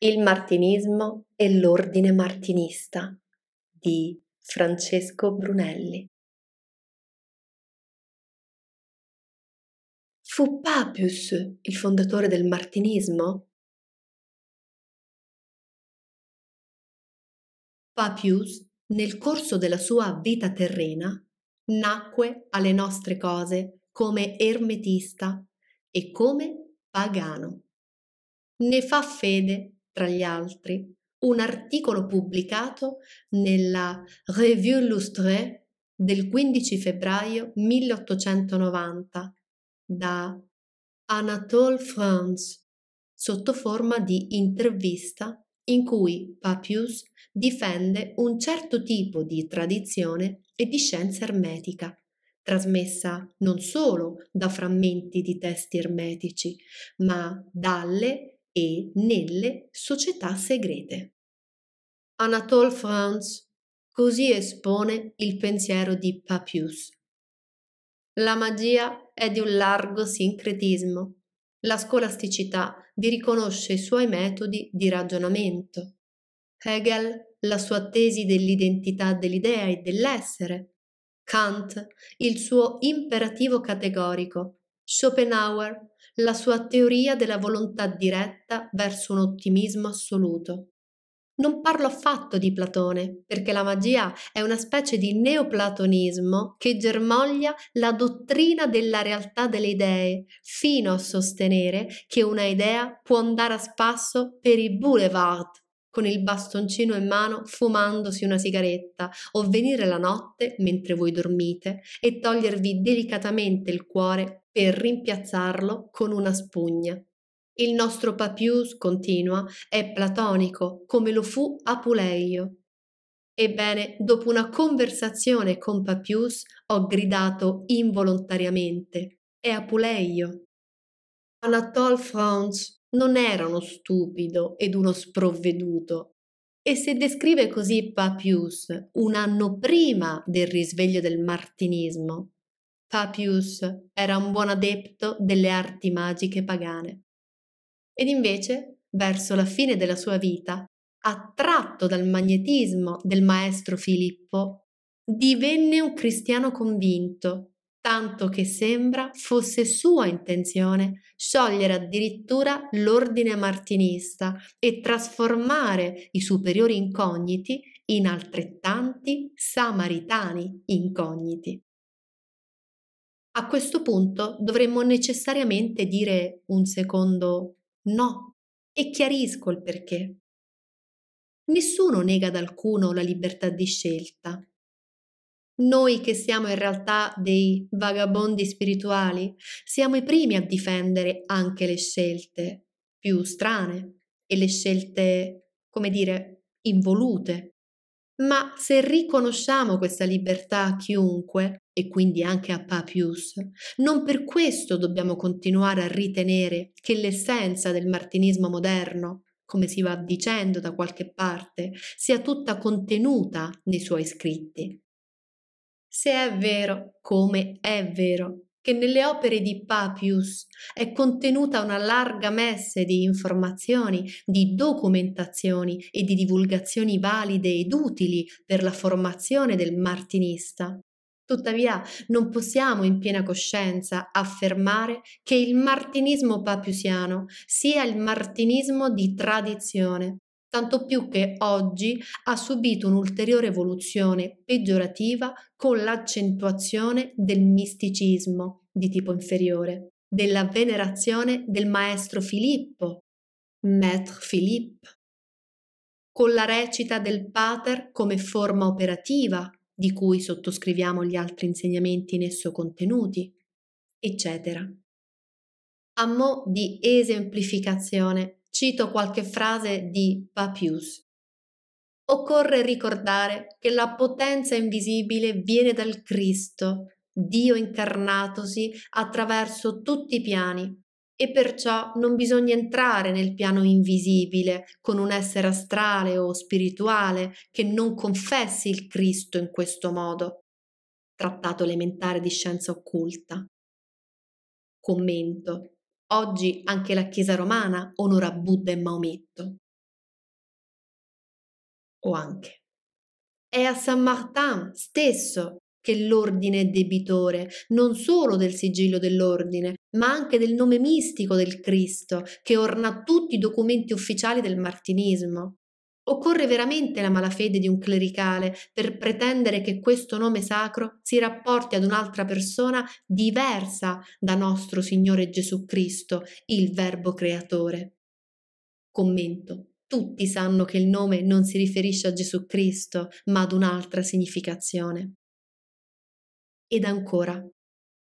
Il martinismo e l'ordine martinista di Francesco Brunelli. Fu Papius il fondatore del martinismo? Papius, nel corso della sua vita terrena, nacque alle nostre cose come ermetista e come pagano. Ne fa fede tra gli altri, un articolo pubblicato nella Revue Lustrée del 15 febbraio 1890 da Anatole France sotto forma di intervista in cui Papius difende un certo tipo di tradizione e di scienza ermetica, trasmessa non solo da frammenti di testi ermetici, ma dalle e nelle società segrete. Anatole France così espone il pensiero di Papius. La magia è di un largo sincretismo. La scolasticità vi riconosce i suoi metodi di ragionamento. Hegel la sua tesi dell'identità dell'idea e dell'essere, Kant il suo imperativo categorico, Schopenhauer la sua teoria della volontà diretta verso un ottimismo assoluto. Non parlo affatto di Platone, perché la magia è una specie di neoplatonismo che germoglia la dottrina della realtà delle idee, fino a sostenere che una idea può andare a spasso per i boulevard con il bastoncino in mano fumandosi una sigaretta o venire la notte mentre voi dormite e togliervi delicatamente il cuore per rimpiazzarlo con una spugna. Il nostro Papius, continua, è platonico come lo fu Apuleio. Ebbene, dopo una conversazione con Papius, ho gridato involontariamente: È Apuleio. Anatole France, non era uno stupido ed uno sprovveduto. E se descrive così Papius un anno prima del risveglio del martinismo, Papius era un buon adepto delle arti magiche pagane. Ed invece, verso la fine della sua vita, attratto dal magnetismo del maestro Filippo, divenne un cristiano convinto tanto che sembra fosse sua intenzione sciogliere addirittura l'ordine martinista e trasformare i superiori incogniti in altrettanti samaritani incogniti. A questo punto dovremmo necessariamente dire un secondo no e chiarisco il perché. Nessuno nega ad alcuno la libertà di scelta, noi che siamo in realtà dei vagabondi spirituali, siamo i primi a difendere anche le scelte più strane e le scelte, come dire, involute. Ma se riconosciamo questa libertà a chiunque, e quindi anche a Papius, non per questo dobbiamo continuare a ritenere che l'essenza del martinismo moderno, come si va dicendo da qualche parte, sia tutta contenuta nei suoi scritti se è vero, come è vero, che nelle opere di Papius è contenuta una larga messe di informazioni, di documentazioni e di divulgazioni valide ed utili per la formazione del martinista. Tuttavia, non possiamo in piena coscienza affermare che il martinismo papiusiano sia il martinismo di tradizione, tanto più che oggi ha subito un'ulteriore evoluzione peggiorativa con l'accentuazione del misticismo di tipo inferiore, della venerazione del maestro Filippo, Maître Philippe, con la recita del pater come forma operativa di cui sottoscriviamo gli altri insegnamenti in esso contenuti, eccetera. A mo' di esemplificazione Cito qualche frase di Papius. Occorre ricordare che la potenza invisibile viene dal Cristo, Dio incarnatosi attraverso tutti i piani, e perciò non bisogna entrare nel piano invisibile con un essere astrale o spirituale che non confessi il Cristo in questo modo. Trattato elementare di scienza occulta. Commento. Oggi anche la Chiesa romana onora Buddha e Maometto. O anche. È a Saint Martin stesso che l'ordine è debitore non solo del sigillo dell'ordine, ma anche del nome mistico del Cristo, che orna tutti i documenti ufficiali del martinismo. Occorre veramente la malafede di un clericale per pretendere che questo nome sacro si rapporti ad un'altra persona diversa da nostro Signore Gesù Cristo, il Verbo Creatore. Commento. Tutti sanno che il nome non si riferisce a Gesù Cristo, ma ad un'altra significazione. Ed ancora.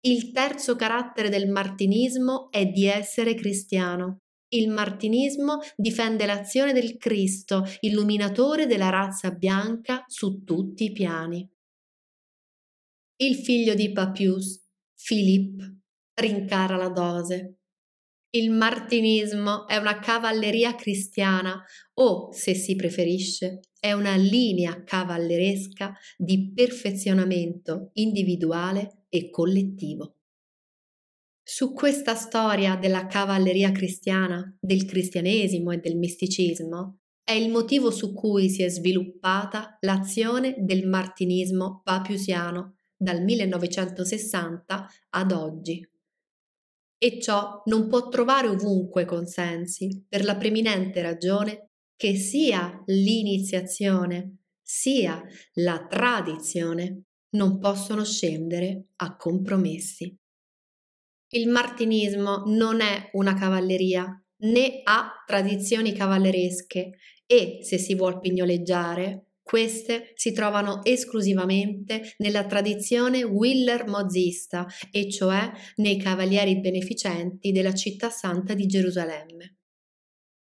Il terzo carattere del martinismo è di essere cristiano. Il martinismo difende l'azione del Cristo, illuminatore della razza bianca su tutti i piani. Il figlio di Papius, Philippe, rincara la dose. Il martinismo è una cavalleria cristiana o, se si preferisce, è una linea cavalleresca di perfezionamento individuale e collettivo. Su questa storia della cavalleria cristiana, del cristianesimo e del misticismo è il motivo su cui si è sviluppata l'azione del martinismo papiusiano dal 1960 ad oggi. E ciò non può trovare ovunque consensi per la preminente ragione che sia l'iniziazione sia la tradizione non possono scendere a compromessi. Il martinismo non è una cavalleria, né ha tradizioni cavalleresche e, se si vuol pignoleggiare, queste si trovano esclusivamente nella tradizione Willer-Mozista, e cioè nei cavalieri beneficenti della città santa di Gerusalemme.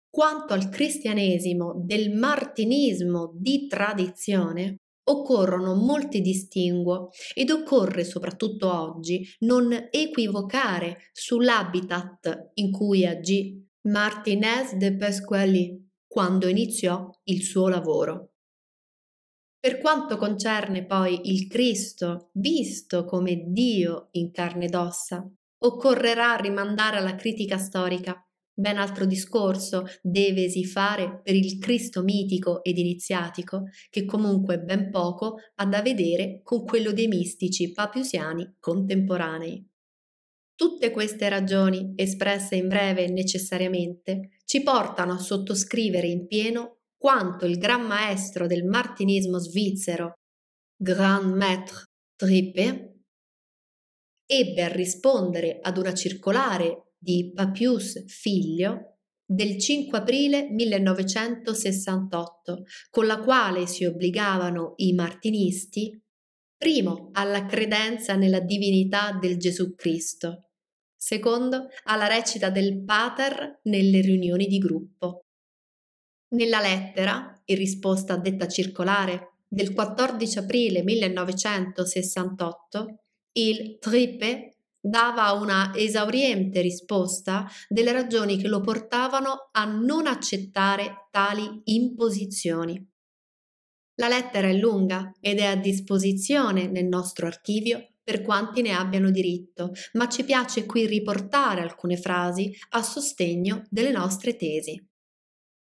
Quanto al cristianesimo del martinismo di tradizione, Occorrono molti distinguo ed occorre soprattutto oggi non equivocare sull'habitat in cui agì Martinez de Pasquali quando iniziò il suo lavoro. Per quanto concerne poi il Cristo, visto come Dio in carne ed ossa, occorrerà rimandare alla critica storica ben altro discorso devesi fare per il Cristo mitico ed iniziatico, che comunque ben poco ha da vedere con quello dei mistici papiusiani contemporanei. Tutte queste ragioni, espresse in breve e necessariamente, ci portano a sottoscrivere in pieno quanto il gran maestro del martinismo svizzero, Grand Maître Trippe, ebbe a rispondere ad una circolare di Papius figlio del 5 aprile 1968, con la quale si obbligavano i martinisti, primo, alla credenza nella divinità del Gesù Cristo, secondo, alla recita del pater nelle riunioni di gruppo. Nella lettera, in risposta a detta circolare del 14 aprile 1968, il Tripe dava una esauriente risposta delle ragioni che lo portavano a non accettare tali imposizioni. La lettera è lunga ed è a disposizione nel nostro archivio per quanti ne abbiano diritto, ma ci piace qui riportare alcune frasi a sostegno delle nostre tesi.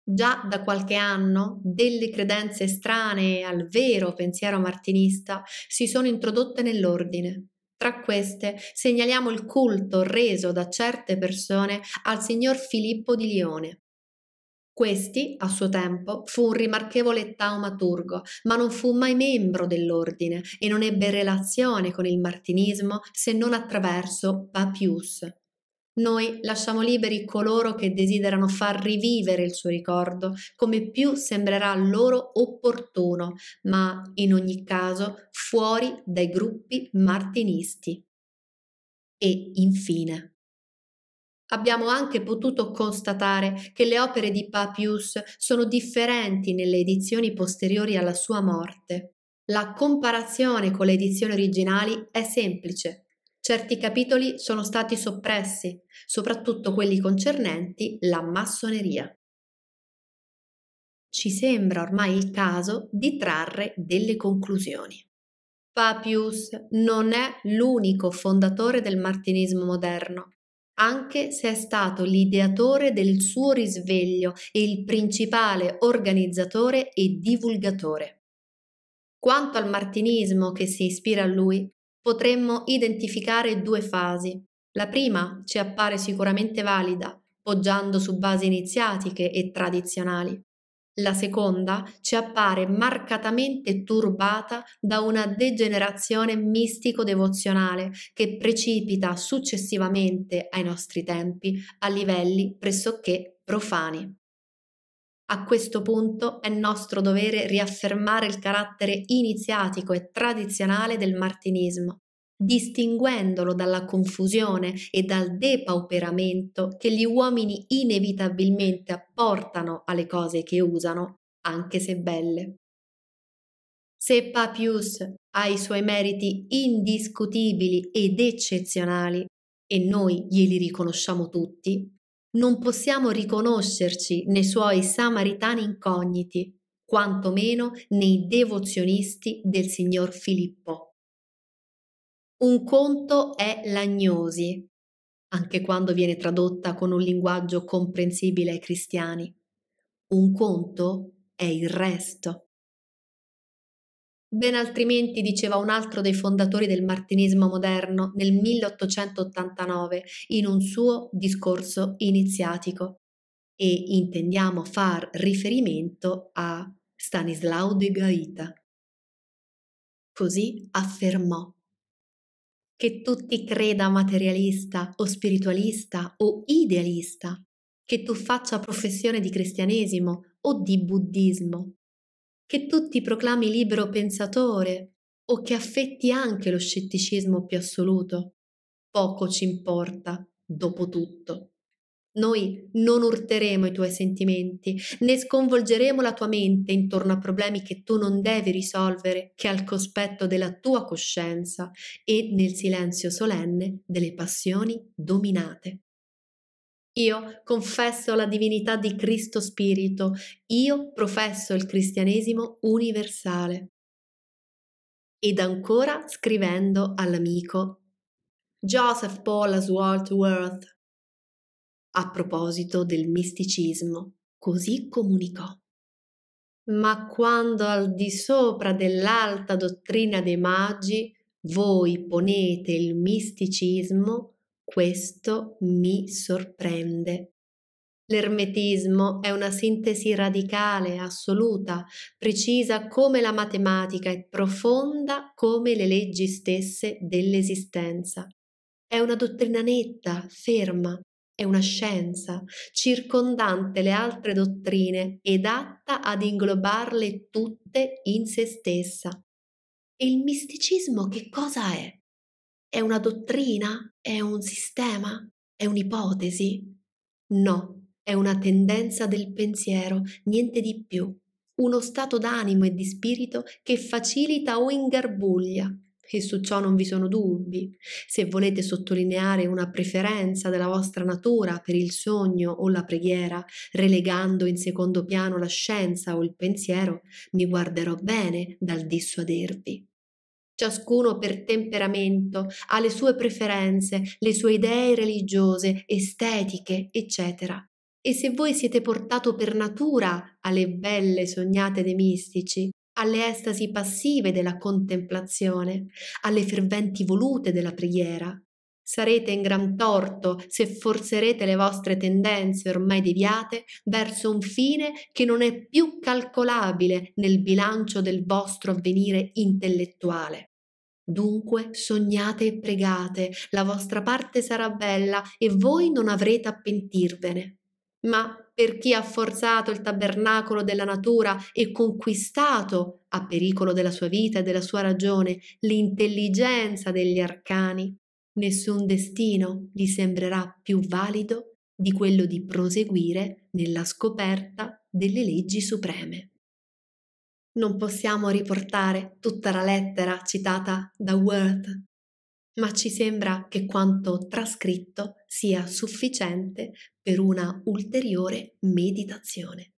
Già da qualche anno delle credenze strane al vero pensiero martinista si sono introdotte nell'ordine, tra queste segnaliamo il culto reso da certe persone al signor Filippo di Lione. Questi, a suo tempo, fu un rimarchevole taumaturgo, ma non fu mai membro dell'ordine e non ebbe relazione con il martinismo se non attraverso Papius, noi lasciamo liberi coloro che desiderano far rivivere il suo ricordo, come più sembrerà loro opportuno, ma in ogni caso fuori dai gruppi martinisti. E infine. Abbiamo anche potuto constatare che le opere di Papius sono differenti nelle edizioni posteriori alla sua morte. La comparazione con le edizioni originali è semplice, Certi capitoli sono stati soppressi, soprattutto quelli concernenti la massoneria. Ci sembra ormai il caso di trarre delle conclusioni. Papius non è l'unico fondatore del martinismo moderno, anche se è stato l'ideatore del suo risveglio e il principale organizzatore e divulgatore. Quanto al martinismo che si ispira a lui, potremmo identificare due fasi. La prima ci appare sicuramente valida, poggiando su basi iniziatiche e tradizionali. La seconda ci appare marcatamente turbata da una degenerazione mistico-devozionale che precipita successivamente ai nostri tempi a livelli pressoché profani. A questo punto è nostro dovere riaffermare il carattere iniziatico e tradizionale del martinismo, distinguendolo dalla confusione e dal depauperamento che gli uomini inevitabilmente apportano alle cose che usano, anche se belle. Se Papius ha i suoi meriti indiscutibili ed eccezionali, e noi glieli riconosciamo tutti, non possiamo riconoscerci nei suoi samaritani incogniti, quantomeno nei devozionisti del signor Filippo. Un conto è l'agnosi, anche quando viene tradotta con un linguaggio comprensibile ai cristiani. Un conto è il resto. Ben altrimenti diceva un altro dei fondatori del martinismo moderno nel 1889 in un suo discorso iniziatico e intendiamo far riferimento a Stanislao de Gaeta. Così affermò che tu ti creda materialista o spiritualista o idealista, che tu faccia professione di cristianesimo o di buddismo che tu ti proclami libero pensatore o che affetti anche lo scetticismo più assoluto. Poco ci importa, dopo tutto. Noi non urteremo i tuoi sentimenti, né sconvolgeremo la tua mente intorno a problemi che tu non devi risolvere che al cospetto della tua coscienza e nel silenzio solenne delle passioni dominate. Io confesso la divinità di Cristo Spirito, io professo il cristianesimo universale. Ed ancora scrivendo all'amico Joseph Paulus Waltworth. A proposito del misticismo, così comunicò. Ma quando al di sopra dell'alta dottrina dei magi voi ponete il misticismo, questo mi sorprende. L'ermetismo è una sintesi radicale, assoluta, precisa come la matematica e profonda come le leggi stesse dell'esistenza. È una dottrina netta, ferma, è una scienza, circondante le altre dottrine ed atta ad inglobarle tutte in se stessa. E il misticismo che cosa è? È una dottrina? È un sistema? È un'ipotesi? No, è una tendenza del pensiero, niente di più. Uno stato d'animo e di spirito che facilita o ingarbuglia. E su ciò non vi sono dubbi. Se volete sottolineare una preferenza della vostra natura per il sogno o la preghiera, relegando in secondo piano la scienza o il pensiero, mi guarderò bene dal dissuadervi. Ciascuno per temperamento ha le sue preferenze, le sue idee religiose, estetiche, eccetera. E se voi siete portato per natura alle belle sognate dei mistici, alle estasi passive della contemplazione, alle ferventi volute della preghiera, sarete in gran torto se forzerete le vostre tendenze ormai deviate verso un fine che non è più calcolabile nel bilancio del vostro avvenire intellettuale. Dunque sognate e pregate, la vostra parte sarà bella e voi non avrete a pentirvene. Ma per chi ha forzato il tabernacolo della natura e conquistato, a pericolo della sua vita e della sua ragione, l'intelligenza degli arcani, Nessun destino gli sembrerà più valido di quello di proseguire nella scoperta delle leggi supreme. Non possiamo riportare tutta la lettera citata da Worth, ma ci sembra che quanto trascritto sia sufficiente per una ulteriore meditazione.